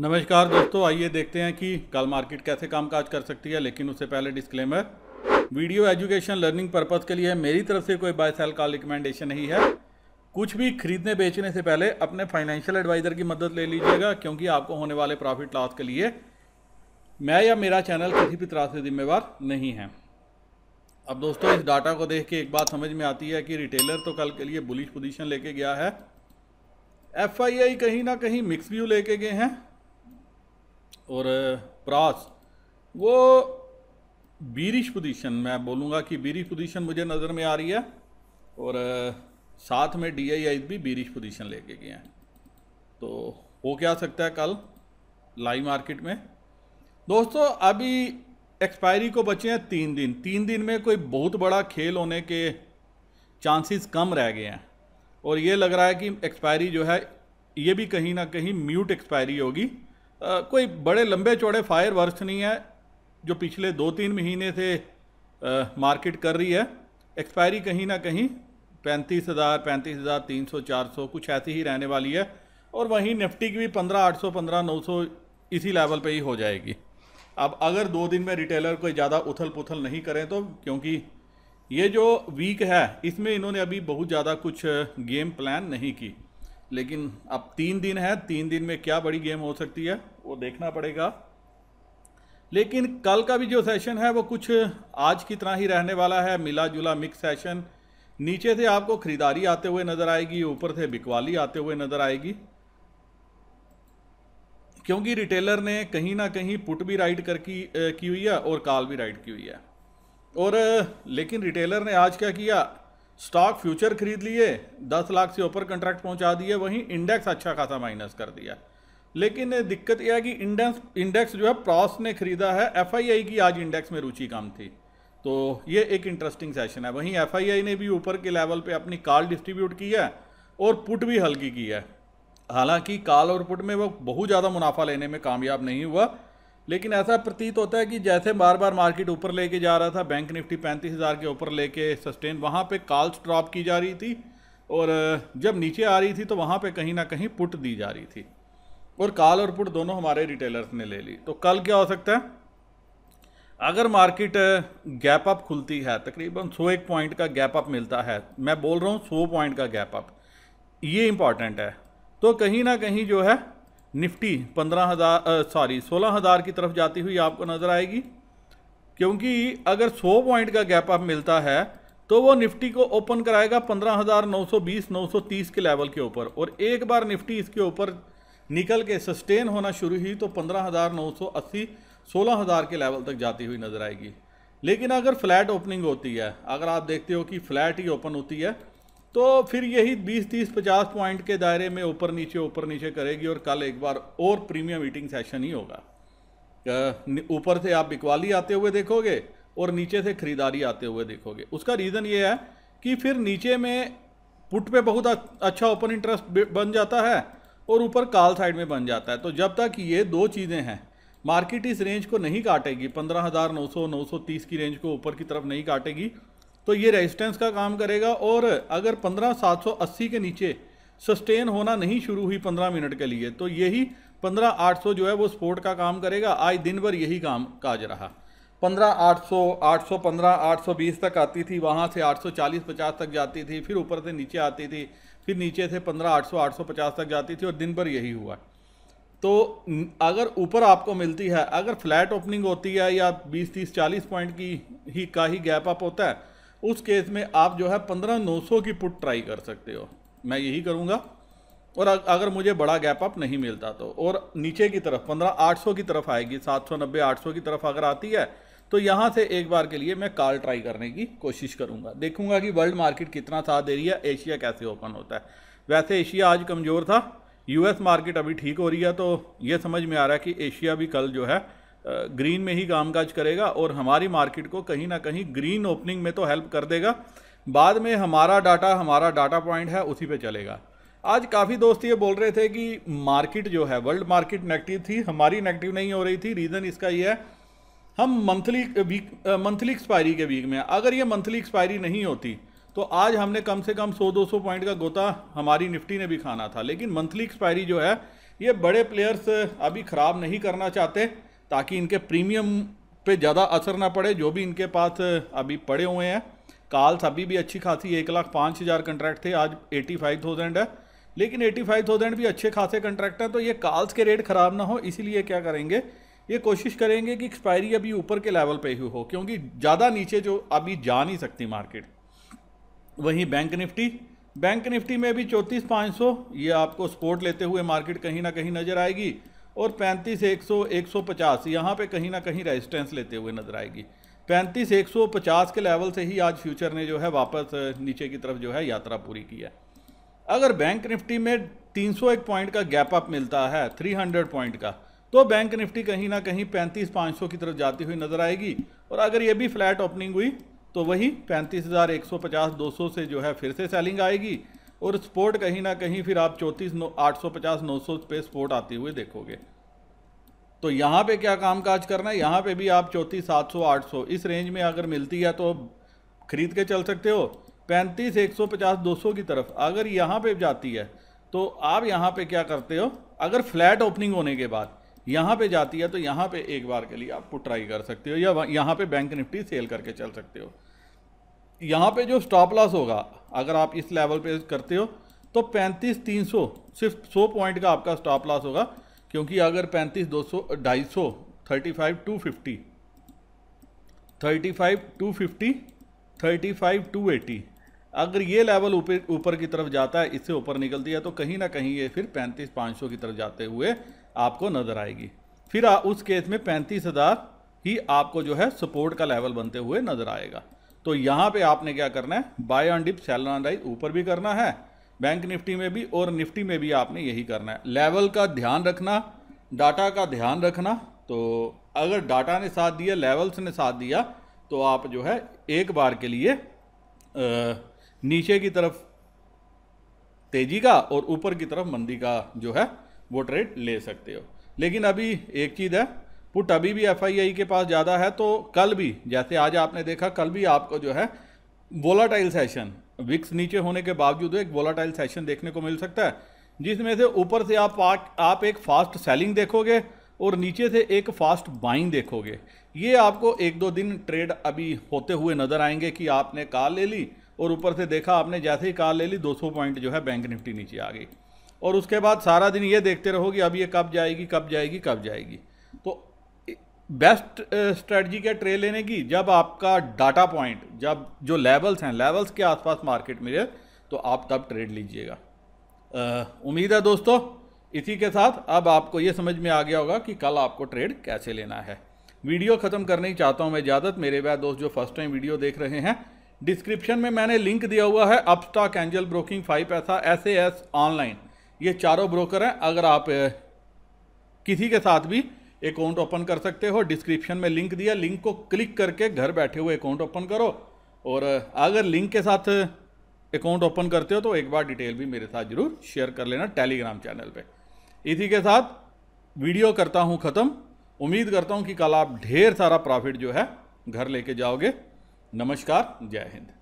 नमस्कार दोस्तों आइए देखते हैं कि कल मार्केट कैसे कामकाज कर सकती है लेकिन उससे पहले disclaimer video education learning purpose के लिए मेरी तरफ से कोई बाय सेल का रिकमेंडेशन नहीं है कुछ भी खरीदने बेचने से पहले अपने फाइनेंशियल एडवाइज़र की मदद ले लीजिएगा क्योंकि आपको होने वाले प्रॉफिट लॉस के लिए मैं या मेरा चैनल किसी भी तरह से जिम्मेवार नहीं है अब दोस्तों इस डाटा को देख के एक बात समझ में आती है कि रिटेलर तो कल के लिए बुलिश पोजीशन लेके गया है एफआईआई कहीं ना कहीं मिक्स व्यू लेके गए हैं और प्रास वो बीरिश पोजीशन मैं बोलूँगा कि बीरिश पोजीशन मुझे नज़र में आ रही है और साथ में डी आई आई भी बीरिश पोजीशन लेके गए हैं तो हो क्या सकता है कल लाइव मार्केट में दोस्तों अभी एक्सपायरी को बचे हैं तीन दिन तीन दिन में कोई बहुत बड़ा खेल होने के चांसेस कम रह गए हैं और ये लग रहा है कि एक्सपायरी जो है ये भी कहीं ना कहीं म्यूट एक्सपायरी होगी कोई बड़े लंबे चौड़े फायर वर्स्ट नहीं है जो पिछले दो तीन महीने से आ, मार्केट कर रही है एक्सपायरी कहीं ना कहीं पैंतीस हज़ार पैंतीस हज़ार तीन सौ चार सौ कुछ ऐसी ही रहने वाली है और वहीं निफ्टी की भी पंद्रह आठ सौ पंद्रह नौ सौ इसी लेवल पे ही हो जाएगी अब अगर दो दिन में रिटेलर कोई ज़्यादा उथल पुथल नहीं करें तो क्योंकि ये जो वीक है इसमें इन्होंने अभी बहुत ज़्यादा कुछ गेम प्लान नहीं की लेकिन अब तीन दिन है तीन दिन में क्या बड़ी गेम हो सकती है वो देखना पड़ेगा लेकिन कल का भी जो सेशन है वो कुछ आज की तरह ही रहने वाला है मिला जुला मिक्स सेशन नीचे से आपको खरीदारी आते हुए नज़र आएगी ऊपर से बिकवाली आते हुए नज़र आएगी क्योंकि रिटेलर ने कहीं ना कहीं पुट भी राइड कर की, की हुई है और कॉल भी राइड की हुई है और लेकिन रिटेलर ने आज क्या किया स्टॉक फ्यूचर खरीद लिए दस लाख से ऊपर कंट्रैक्ट पहुंचा दिए वहीं इंडेक्स अच्छा खासा माइनस कर दिया लेकिन दिक्कत यह है कि इंडेक्स इंडेक्स जो है प्रॉस ने खरीदा है एफ की आज इंडेक्स में रुचि कम थी तो ये एक इंटरेस्टिंग सेशन है वहीं एफ ने भी ऊपर के लेवल पर अपनी कार डिस्ट्रीब्यूट की है और पुट भी हल्की की है हालांकि काल और पुट में वो बहुत ज़्यादा मुनाफा लेने में कामयाब नहीं हुआ लेकिन ऐसा प्रतीत होता है कि जैसे बार बार मार्केट ऊपर लेके जा रहा था बैंक निफ्टी पैंतीस हज़ार के ऊपर लेके सस्टेन वहाँ पे कॉल्स ड्रॉप की जा रही थी और जब नीचे आ रही थी तो वहाँ पे कहीं ना कहीं पुट दी जा रही थी और कॉल और पुट दोनों हमारे रिटेलर्स ने ले ली तो कल क्या हो सकता है अगर मार्केट गैप अप खुलती है तकरीबन सौ एक पॉइंट का गैप अप मिलता है मैं बोल रहा हूँ सौ पॉइंट का गैप अप ये इम्पॉर्टेंट है तो कहीं ना कहीं जो है निफ्टी पंद्रह हज़ार सॉरी सोलह हज़ार की तरफ जाती हुई आपको नज़र आएगी क्योंकि अगर सौ पॉइंट का गैप अप मिलता है तो वो निफ्टी को ओपन कराएगा पंद्रह हज़ार नौ सौ बीस नौ सौ तीस के लेवल के ऊपर और एक बार निफ्टी इसके ऊपर निकल के सस्टेन होना शुरू ही तो पंद्रह हज़ार नौ सौ अस्सी सोलह हज़ार के लेवल तक जाती हुई नज़र आएगी लेकिन अगर फ्लैट ओपनिंग होती है अगर आप देखते हो कि फ्लैट ही ओपन होती है तो फिर यही 20 30 50 पॉइंट के दायरे में ऊपर नीचे ऊपर नीचे करेगी और कल एक बार और प्रीमियम मीटिंग सेशन ही होगा ऊपर से आप बिकवाली आते हुए देखोगे और नीचे से खरीदारी आते हुए देखोगे उसका रीज़न ये है कि फिर नीचे में पुट पे बहुत अच्छा ओपन इंटरेस्ट बन जाता है और ऊपर काल साइड में बन जाता है तो जब तक ये दो चीज़ें हैं मार्केट इस रेंज को नहीं काटेगी पंद्रह हज़ार नौ नौ सौ तीस की रेंज को ऊपर की तरफ नहीं काटेगी तो ये रेजिस्टेंस का काम करेगा और अगर 15780 के नीचे सस्टेन होना नहीं शुरू हुई 15 मिनट के लिए तो यही 15800 जो है वो सपोर्ट का काम करेगा आज दिन भर यही काम काज रहा 15800 815 820 तक आती थी वहाँ से 840 50 तक जाती थी फिर ऊपर से नीचे आती थी फिर नीचे से 15800 850 तक जाती थी और दिन भर यही हुआ तो अगर ऊपर आपको मिलती है अगर फ्लैट ओपनिंग होती है या 20 30 40 पॉइंट की ही का ही गैप अप होता है उस केस में आप जो है पंद्रह नौ सौ की पुट ट्राई कर सकते हो मैं यही करूँगा और अगर मुझे बड़ा गैप अप नहीं मिलता तो और नीचे की तरफ पंद्रह आठ सौ की तरफ आएगी सात सौ नब्बे आठ सौ की तरफ अगर आती है तो यहाँ से एक बार के लिए मैं कॉल ट्राई करने की कोशिश करूँगा देखूँगा कि वर्ल्ड मार्केट कितना साथ दे रही है एशिया कैसे ओपन होता है वैसे एशिया आज कमज़ोर था यूएस मार्केट अभी ठीक हो रही है तो ये समझ में आ रहा है कि एशिया भी कल जो है ग्रीन में ही कामकाज करेगा और हमारी मार्केट को कहीं ना कहीं ग्रीन ओपनिंग में तो हेल्प कर देगा बाद में हमारा डाटा हमारा डाटा पॉइंट है उसी पे चलेगा आज काफ़ी दोस्त ये बोल रहे थे कि मार्केट जो है वर्ल्ड मार्केट नेगेटिव थी हमारी नेगेटिव नहीं हो रही थी रीज़न इसका ये है हम मंथली वीक मंथली एक्सपायरी के वीक में अगर ये मंथली एक्सपायरी नहीं होती तो आज हमने कम से कम 100-200 पॉइंट का गोता हमारी निफ्टी ने भी खाना था लेकिन मंथली एक्सपायरी जो है ये बड़े प्लेयर्स अभी ख़राब नहीं करना चाहते ताकि इनके प्रीमियम पे ज़्यादा असर ना पड़े जो भी इनके पास अभी पड़े हुए हैं कॉल्स अभी भी अच्छी खासी एक लाख पाँच हज़ार कंट्रैक्ट थे आज एटी फाइव थाउजेंड है लेकिन एटी फाइव थाउजेंड भी अच्छे खासे कंट्रैक्ट हैं तो ये काल्स के रेट ख़राब ना हो इसीलिए क्या करेंगे ये कोशिश करेंगे कि एक्सपायरी अभी ऊपर के लेवल पर ही हो क्योंकि ज़्यादा नीचे जो अभी जा नहीं सकती मार्केट वहीं बैंक निफ्टी बैंक निफ्टी में भी चौंतीस पाँच सौ ये आपको सपोर्ट लेते हुए मार्केट कहीं ना कहीं नज़र आएगी और 35 एक सौ एक सौ पचास यहाँ पर कहीं ना कहीं रेजिस्टेंस लेते हुए नजर आएगी पैंतीस एक सौ पचास के लेवल से ही आज फ्यूचर ने जो है वापस नीचे की तरफ जो है यात्रा पूरी की है अगर बैंक निफ्टी में 301 पॉइंट का गैप अप मिलता है 300 पॉइंट का तो बैंक निफ्टी कहीं ना कहीं पैंतीस पाँच सौ की तरफ जाती हुई नज़र आएगी और अगर ये भी फ्लैट ओपनिंग हुई तो वही पैंतीस हज़ार एक सौ पचास दो सौ से जो है फिर से सेलिंग आएगी और स्पोर्ट कहीं ना कहीं फिर आप चौंतीस नौ आठ सौ पचास नौ सौ पे स्पोर्ट आते हुए देखोगे तो यहाँ पे क्या काम काज करना है यहाँ पे भी आप चौंतीस सात सौ आठ सौ इस रेंज में अगर मिलती है तो खरीद के चल सकते हो पैंतीस एक सौ पचास दो सौ की तरफ अगर यहाँ पे जाती है तो आप यहाँ पे क्या करते हो अगर फ्लैट ओपनिंग होने के बाद यहाँ पे जाती है तो यहाँ पे एक बार के लिए आप ट्राई कर सकते हो या यहाँ पर बैंक निफ्टी सेल करके चल सकते हो यहाँ पे जो स्टॉप लॉस होगा अगर आप इस लेवल पे करते हो तो पैंतीस तीन सौ सिर्फ सौ पॉइंट का आपका स्टॉप लॉस होगा क्योंकि अगर पैंतीस दो सौ ढाई सौ thirty five two fifty thirty five two fifty thirty five two eighty अगर ये लेवल ऊपर ऊपर की तरफ जाता है इससे ऊपर निकलती है तो कहीं ना कहीं ये फिर पैंतीस पाँच सौ की तरफ जाते हुए आपको नज़र आएगी फिर उस केस में पैंतीस हज़ार ही आपको जो है सपोर्ट का लेवल बनते हुए नज़र आएगा तो यहाँ पे आपने क्या करना है buy on dip sell on rise ऊपर भी करना है बैंक निफ्टी में भी और निफ्टी में भी आपने यही करना है लेवल का ध्यान रखना डाटा का ध्यान रखना तो अगर डाटा ने साथ दिया लेवल्स ने साथ दिया तो आप जो है एक बार के लिए नीचे की तरफ तेजी का और ऊपर की तरफ मंदी का जो है वो ट्रेड ले सकते हो लेकिन अभी एक चीज़ है पुट अभी भी एफ के पास ज़्यादा है तो कल भी जैसे आज आपने देखा कल भी आपको जो है वोलाटाइल सेशन विक्स नीचे होने के बावजूद एक वोलाटाइल सेशन देखने को मिल सकता है जिसमें से ऊपर से आप आप एक फास्ट सेलिंग देखोगे और नीचे से एक फास्ट बाइंग देखोगे ये आपको एक दो दिन ट्रेड अभी होते हुए नज़र आएंगे कि आपने कार ले ली और ऊपर से देखा आपने जैसे ही कार ले ली 200 पॉइंट जो है बैंक निफ्टी नीचे आ गई और उसके बाद सारा दिन ये देखते रहोगे अब ये कब जाएगी कब जाएगी कब जाएगी बेस्ट स्ट्रेटजी क्या ट्रेड लेने की जब आपका डाटा पॉइंट जब जो लेवल्स हैं लेवल्स के आसपास मार्केट मिले तो आप तब ट्रेड लीजिएगा उम्मीद है दोस्तों इसी के साथ अब आपको ये समझ में आ गया होगा कि कल आपको ट्रेड कैसे लेना है वीडियो ख़त्म करनी चाहता हूँ मैं इजाज़त मेरे वह दोस्त जो फर्स्ट टाइम वीडियो देख रहे हैं डिस्क्रिप्शन में मैंने लिंक दिया हुआ है Upstox Angel Broking five Paisa S A S online ये चारों ब्रोकर हैं अगर आप किसी के साथ भी अकाउंट ओपन कर सकते हो डिस्क्रिप्शन में लिंक दिया लिंक को क्लिक करके घर बैठे हुए अकाउंट ओपन करो और अगर लिंक के साथ अकाउंट ओपन करते हो तो एक बार डिटेल भी मेरे साथ जरूर शेयर कर लेना टेलीग्राम चैनल पे इसी के साथ वीडियो करता हूँ ख़त्म उम्मीद करता हूँ कि कल आप ढेर सारा प्रॉफिट जो है घर लेके जाओगे नमस्कार जय हिंद